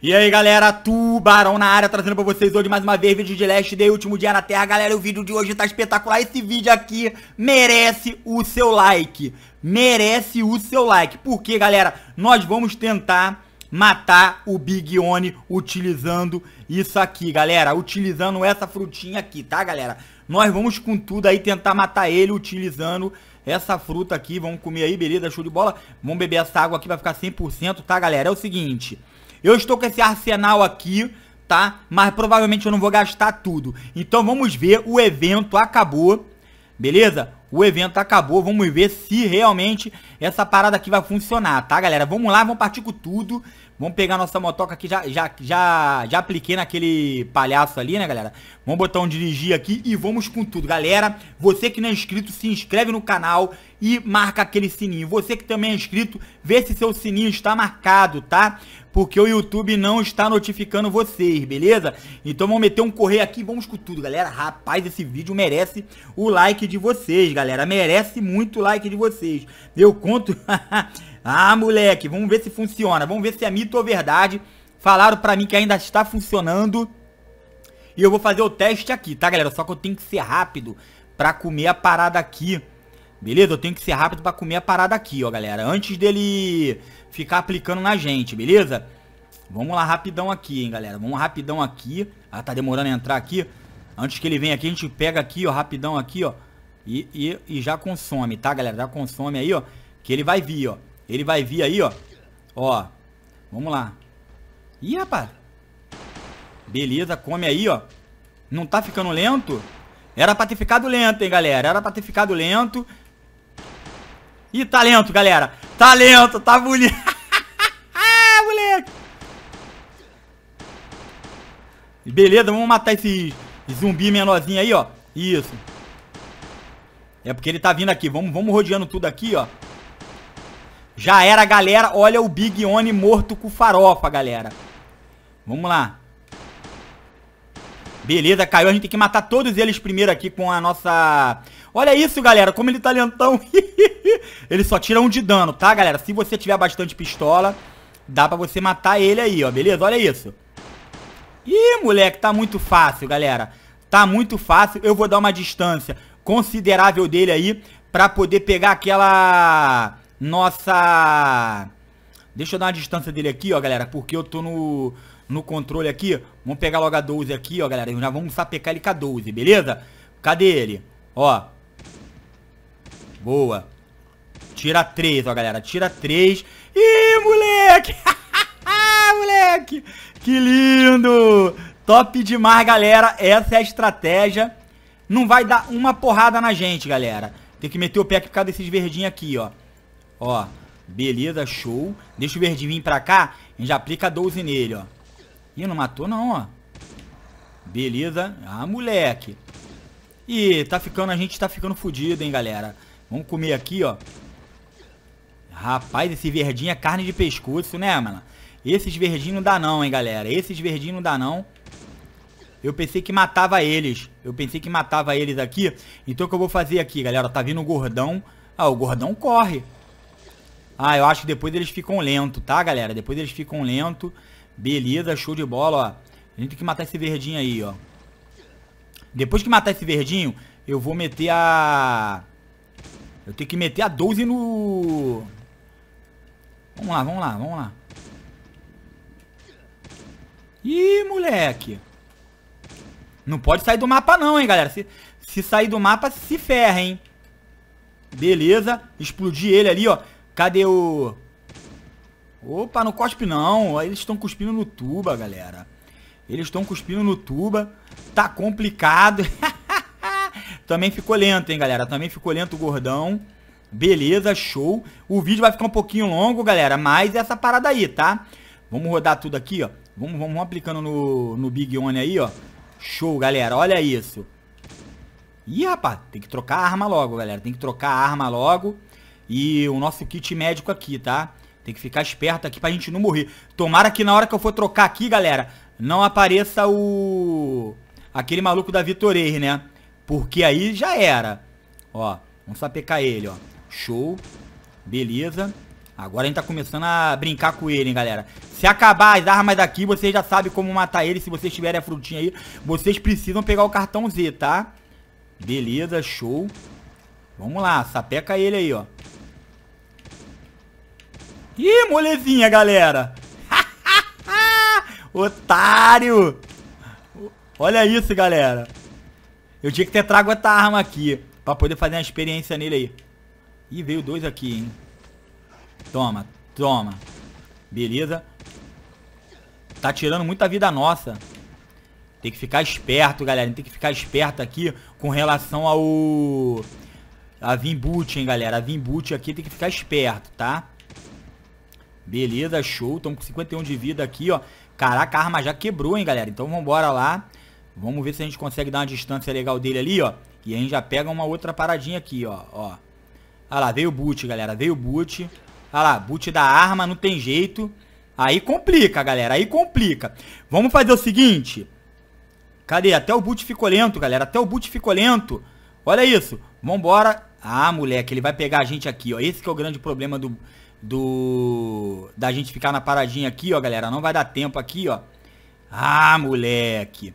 E aí galera, Tubarão na área, trazendo pra vocês hoje mais uma vez vídeo de Last Day, último dia na Terra Galera, o vídeo de hoje tá espetacular, esse vídeo aqui merece o seu like Merece o seu like, porque galera, nós vamos tentar matar o Big One utilizando isso aqui galera Utilizando essa frutinha aqui, tá galera? Nós vamos com tudo aí tentar matar ele utilizando essa fruta aqui Vamos comer aí, beleza, show de bola Vamos beber essa água aqui, vai ficar 100%, tá galera? É o seguinte... Eu estou com esse arsenal aqui, tá? Mas provavelmente eu não vou gastar tudo. Então vamos ver, o evento acabou, beleza? O evento acabou, vamos ver se realmente essa parada aqui vai funcionar, tá galera? Vamos lá, vamos partir com tudo. Vamos pegar nossa motoca aqui, já, já, já, já apliquei naquele palhaço ali, né galera? Vamos botar um dirigir aqui e vamos com tudo. Galera, você que não é inscrito, se inscreve no canal e marca aquele sininho. Você que também é inscrito, vê se seu sininho está marcado, tá? porque o YouTube não está notificando vocês, beleza? Então vamos meter um correio aqui, vamos com tudo, galera. Rapaz, esse vídeo merece o like de vocês, galera. Merece muito o like de vocês. Eu conto... ah, moleque, vamos ver se funciona. Vamos ver se é mito ou verdade. Falaram pra mim que ainda está funcionando. E eu vou fazer o teste aqui, tá, galera? Só que eu tenho que ser rápido pra comer a parada aqui. Beleza? Eu tenho que ser rápido pra comer a parada aqui, ó, galera. Antes dele ficar aplicando na gente, beleza? Vamos lá rapidão aqui, hein, galera. Vamos rapidão aqui. Ah, tá demorando a entrar aqui. Antes que ele venha aqui, a gente pega aqui, ó, rapidão aqui, ó. E, e, e já consome, tá, galera? Já consome aí, ó. Que ele vai vir, ó. Ele vai vir aí, ó. Ó. Vamos lá. Ih, rapaz. Beleza, come aí, ó. Não tá ficando lento? Era pra ter ficado lento, hein, galera? Era pra ter ficado lento. Ih, talento, galera. Talento, tá bonito. ah, moleque. Beleza, vamos matar esse zumbi menorzinho aí, ó. Isso. É porque ele tá vindo aqui. Vamos, vamos rodeando tudo aqui, ó. Já era, galera. Olha o Big One morto com farofa, galera. Vamos lá. Beleza, caiu. A gente tem que matar todos eles primeiro aqui com a nossa Olha isso, galera, como ele tá lentão. ele só tira um de dano, tá, galera? Se você tiver bastante pistola, dá pra você matar ele aí, ó, beleza? Olha isso. Ih, moleque, tá muito fácil, galera. Tá muito fácil. Eu vou dar uma distância considerável dele aí pra poder pegar aquela... Nossa... Deixa eu dar uma distância dele aqui, ó, galera, porque eu tô no, no controle aqui. Vamos pegar logo a 12 aqui, ó, galera. Já vamos sapecar ele com a 12, beleza? Cadê ele? Ó, Boa. Tira três, ó, galera. Tira três Ih, moleque! moleque! Que lindo! Top demais, galera. Essa é a estratégia. Não vai dar uma porrada na gente, galera. Tem que meter o pé aqui por causa desses verdinhos aqui, ó. Ó. Beleza, show. Deixa o verdinho vir pra cá. A gente já aplica 12 nele, ó. Ih, não matou não, ó. Beleza. Ah, moleque. Ih, tá ficando... A gente tá ficando fodido, hein, galera. Vamos comer aqui, ó. Rapaz, esse verdinho é carne de pescoço, né, mano? Esses verdinhos não dá não, hein, galera. Esses verdinhos não dá não. Eu pensei que matava eles. Eu pensei que matava eles aqui. Então o que eu vou fazer aqui, galera? Tá vindo o gordão. Ah, o gordão corre. Ah, eu acho que depois eles ficam lento, tá, galera? Depois eles ficam lento. Beleza, show de bola, ó. A gente tem que matar esse verdinho aí, ó. Depois que matar esse verdinho, eu vou meter a... Eu tenho que meter a 12 no... Vamos lá, vamos lá, vamos lá. Ih, moleque. Não pode sair do mapa não, hein, galera. Se, se sair do mapa, se ferra, hein. Beleza. Explodir ele ali, ó. Cadê o... Opa, não cospe não. Eles estão cuspindo no tuba, galera. Eles estão cuspindo no tuba. Tá complicado. Também ficou lento, hein, galera? Também ficou lento o gordão. Beleza, show. O vídeo vai ficar um pouquinho longo, galera, mas essa parada aí, tá? Vamos rodar tudo aqui, ó. Vamos, vamos aplicando no, no Big One aí, ó. Show, galera. Olha isso. Ih, rapaz, tem que trocar a arma logo, galera. Tem que trocar a arma logo. E o nosso kit médico aqui, tá? Tem que ficar esperto aqui pra gente não morrer. Tomara que na hora que eu for trocar aqui, galera, não apareça o... Aquele maluco da Vitorei, né? Porque aí já era. Ó, vamos sapecar ele, ó. Show. Beleza. Agora a gente tá começando a brincar com ele, hein, galera. Se acabar as armas daqui, vocês já sabem como matar ele. Se vocês tiverem a frutinha aí, vocês precisam pegar o cartão Z, tá? Beleza, show. Vamos lá, sapeca ele aí, ó. Ih, molezinha, galera. Otário. Olha isso, galera. Eu tinha que ter trago essa arma aqui. Pra poder fazer uma experiência nele aí. Ih, veio dois aqui, hein. Toma, toma. Beleza. Tá tirando muita vida nossa. Tem que ficar esperto, galera. Tem que ficar esperto aqui com relação ao... A Vimboot, hein, galera. A Vimboot aqui tem que ficar esperto, tá? Beleza, show. Tamo com 51 de vida aqui, ó. Caraca, a arma já quebrou, hein, galera. Então vambora lá. Vamos ver se a gente consegue dar uma distância legal dele ali, ó. E a gente já pega uma outra paradinha aqui, ó. ó. Ah lá, veio o boot, galera. Veio o boot. Ah lá, boot da arma, não tem jeito. Aí complica, galera. Aí complica. Vamos fazer o seguinte. Cadê? Até o boot ficou lento, galera. Até o boot ficou lento. Olha isso. Vambora. Ah, moleque, ele vai pegar a gente aqui, ó. Esse que é o grande problema do... Do... Da gente ficar na paradinha aqui, ó, galera. Não vai dar tempo aqui, ó. Ah, moleque.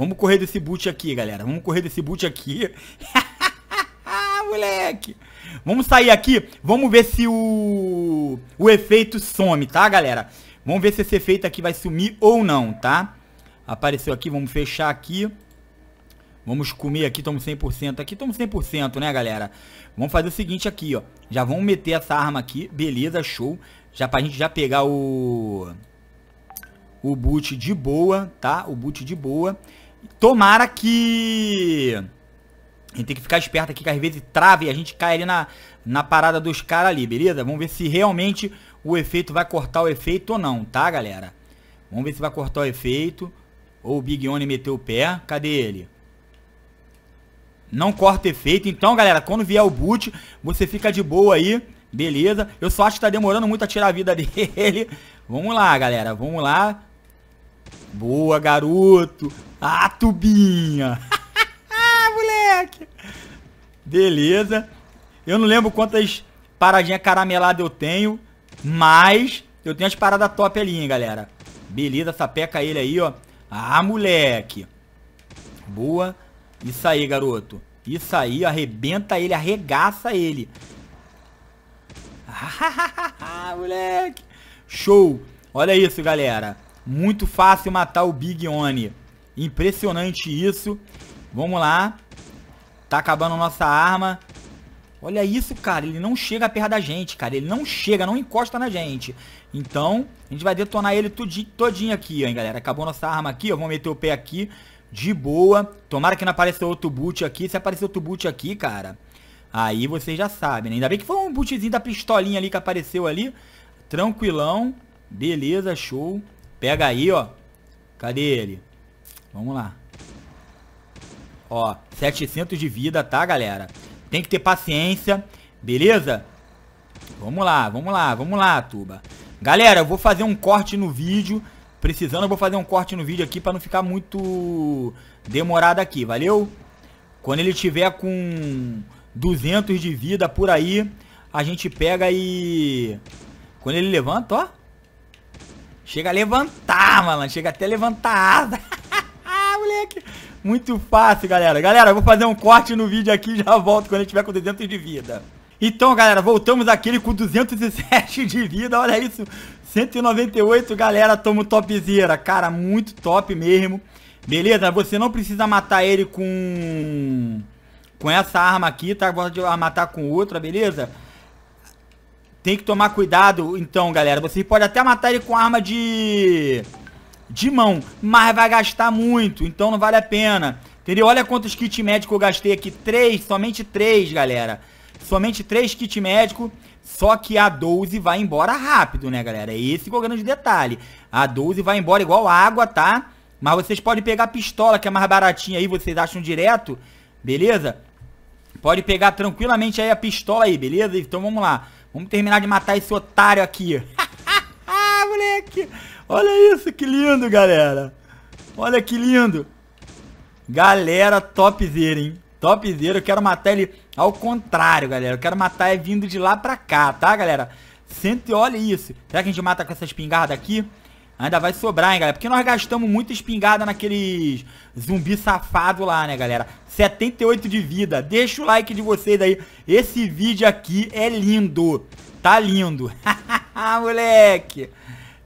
Vamos correr desse boot aqui, galera. Vamos correr desse boot aqui. moleque. Vamos sair aqui. Vamos ver se o... O efeito some, tá, galera? Vamos ver se esse efeito aqui vai sumir ou não, tá? Apareceu aqui. Vamos fechar aqui. Vamos comer aqui, estamos 100% aqui, estamos 100%, né, galera? Vamos fazer o seguinte aqui, ó. Já vamos meter essa arma aqui, beleza, show. Já pra gente já pegar o... O boot de boa, tá? O boot de boa. Tomara que... A gente tem que ficar esperto aqui, que às vezes trava e a gente cai ali na, na parada dos caras ali, beleza? Vamos ver se realmente o efeito vai cortar o efeito ou não, tá, galera? Vamos ver se vai cortar o efeito. Ou o Big One meteu o pé. Cadê ele? Não corta efeito. Então, galera, quando vier o boot, você fica de boa aí. Beleza? Eu só acho que tá demorando muito a tirar a vida dele. Vamos lá, galera. Vamos lá. Boa, garoto. Ah, tubinha. moleque. Beleza. Eu não lembro quantas paradinhas carameladas eu tenho, mas eu tenho as paradas top ali, hein, galera. Beleza, sapeca ele aí, ó. Ah, moleque. Boa. Isso aí, garoto. Isso aí, arrebenta ele, arregaça ele. Ah, moleque. Show. Olha isso, galera. Muito fácil matar o Big One. Impressionante isso. Vamos lá. Tá acabando nossa arma. Olha isso, cara. Ele não chega perto da gente, cara. Ele não chega, não encosta na gente. Então, a gente vai detonar ele tudinho, todinho aqui, hein, galera. Acabou nossa arma aqui, ó. Vamos meter o pé aqui. De boa. Tomara que não apareça outro boot aqui. Se aparecer outro boot aqui, cara... Aí vocês já sabem, né? Ainda bem que foi um bootzinho da pistolinha ali que apareceu ali. Tranquilão. Beleza, show. Pega aí, ó. Cadê ele? Vamos lá. Ó, 700 de vida, tá, galera? Tem que ter paciência, beleza? Vamos lá, vamos lá, vamos lá, Tuba. Galera, eu vou fazer um corte no vídeo. Precisando, eu vou fazer um corte no vídeo aqui pra não ficar muito demorado aqui, valeu? Quando ele tiver com 200 de vida por aí, a gente pega e... Quando ele levanta, ó, Chega a levantar, malandro. Chega até a levantar a asa. Ah, moleque. Muito fácil, galera. Galera, eu vou fazer um corte no vídeo aqui e já volto quando ele tiver com 200 de vida. Então, galera, voltamos aquele com 207 de vida, olha isso. 198, galera, toma topzera. Cara, muito top mesmo. Beleza? Você não precisa matar ele com... Com essa arma aqui, tá? Pode matar com outra, beleza? Tem que tomar cuidado, então, galera. Você pode até matar ele com arma de... De mão. Mas vai gastar muito, então não vale a pena. Entendeu? Olha quantos kit médico eu gastei aqui. Três, somente três, galera. Somente três kit médico. Só que a 12 vai embora rápido, né, galera? É esse é o grande detalhe. A 12 vai embora igual água, tá? Mas vocês podem pegar a pistola, que é mais baratinha aí, vocês acham direto. Beleza? Pode pegar tranquilamente aí a pistola aí, beleza? Então vamos lá. Vamos terminar de matar esse otário aqui. Ah, moleque. Olha isso, que lindo, galera. Olha que lindo. Galera, topzera, hein? Topzera, eu quero matar ele ao contrário, galera. Eu quero matar ele vindo de lá pra cá, tá, galera? Senta olha isso. Será que a gente mata com essa espingarda aqui? Ainda vai sobrar, hein, galera? Porque nós gastamos muita espingarda naqueles zumbi safado lá, né, galera? 78 de vida. Deixa o like de vocês aí. Esse vídeo aqui é lindo. Tá lindo. moleque.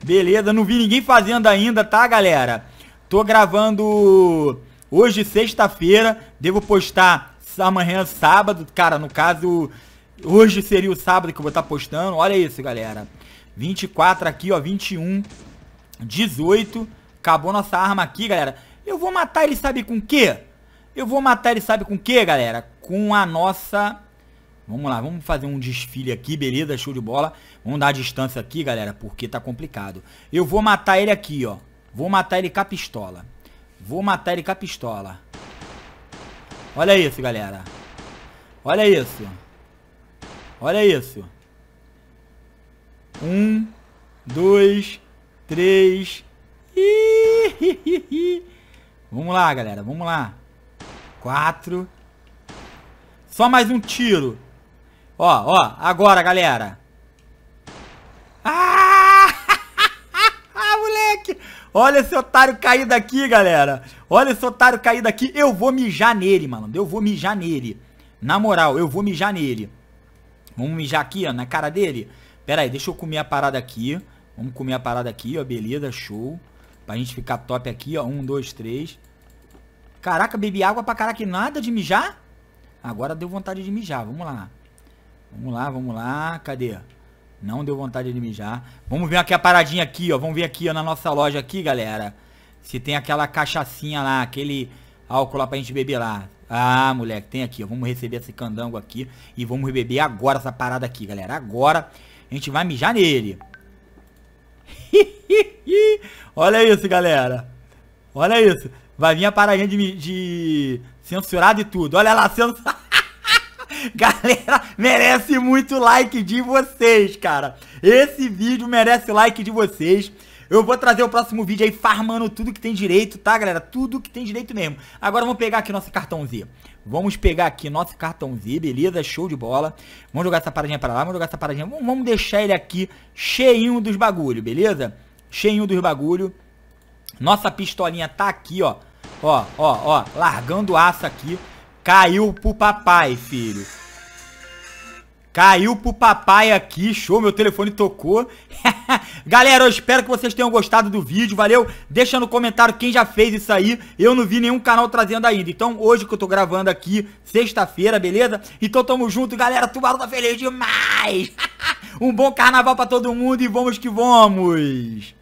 Beleza, não vi ninguém fazendo ainda, tá, galera? Tô gravando hoje, sexta-feira. Devo postar amanhã, sábado. Cara, no caso, hoje seria o sábado que eu vou estar tá postando. Olha isso, galera. 24 aqui, ó, 21... 18. Acabou nossa arma aqui, galera. Eu vou matar ele sabe com o quê? Eu vou matar ele sabe com o quê, galera? Com a nossa... Vamos lá, vamos fazer um desfile aqui, beleza? Show de bola. Vamos dar a distância aqui, galera, porque tá complicado. Eu vou matar ele aqui, ó. Vou matar ele com a pistola. Vou matar ele com a pistola. Olha isso, galera. Olha isso. Olha isso. Um, dois, 3. Vamos lá, galera. Vamos lá. 4. Só mais um tiro. Ó, ó. Agora, galera. Ah, ah! moleque! Olha esse otário cair daqui, galera. Olha esse otário cair daqui. Eu vou mijar nele, mano. Eu vou mijar nele. Na moral, eu vou mijar nele. Vamos mijar aqui, ó, na cara dele. Pera aí, deixa eu comer a parada aqui. Vamos comer a parada aqui, ó. Beleza, show. Pra gente ficar top aqui, ó. Um, dois, três. Caraca, bebi água pra caraca nada de mijar? Agora deu vontade de mijar. Vamos lá. Vamos lá, vamos lá. Cadê? Não deu vontade de mijar. Vamos ver aqui a paradinha aqui, ó. Vamos ver aqui, ó, na nossa loja aqui, galera. Se tem aquela cachaçinha lá, aquele álcool lá pra gente beber lá. Ah, moleque, tem aqui, ó. Vamos receber esse candango aqui e vamos beber agora essa parada aqui, galera. Agora a gente vai mijar nele. Olha isso, galera. Olha isso. Vai vir a paradinha de, de censurado e tudo. Olha lá, censurado. Galera, merece muito like de vocês, cara. Esse vídeo merece like de vocês. Eu vou trazer o próximo vídeo aí farmando tudo que tem direito, tá, galera? Tudo que tem direito mesmo. Agora vamos pegar aqui nosso cartãozinho. Vamos pegar aqui nosso cartãozinho, beleza? Show de bola. Vamos jogar essa paradinha pra lá, vamos jogar essa paradinha. Vamos deixar ele aqui cheinho dos bagulho, beleza? Cheinho dos bagulho. Nossa pistolinha tá aqui, ó. Ó, ó, ó. Largando aço aqui. Caiu pro papai, filho. Caiu pro papai aqui. Show, meu telefone tocou. Galera, eu espero que vocês tenham gostado do vídeo, valeu? Deixa no comentário quem já fez isso aí. Eu não vi nenhum canal trazendo ainda. Então, hoje que eu tô gravando aqui, sexta-feira, beleza? Então, tamo junto, galera. Tubarão tá feliz demais. um bom carnaval pra todo mundo e vamos que vamos.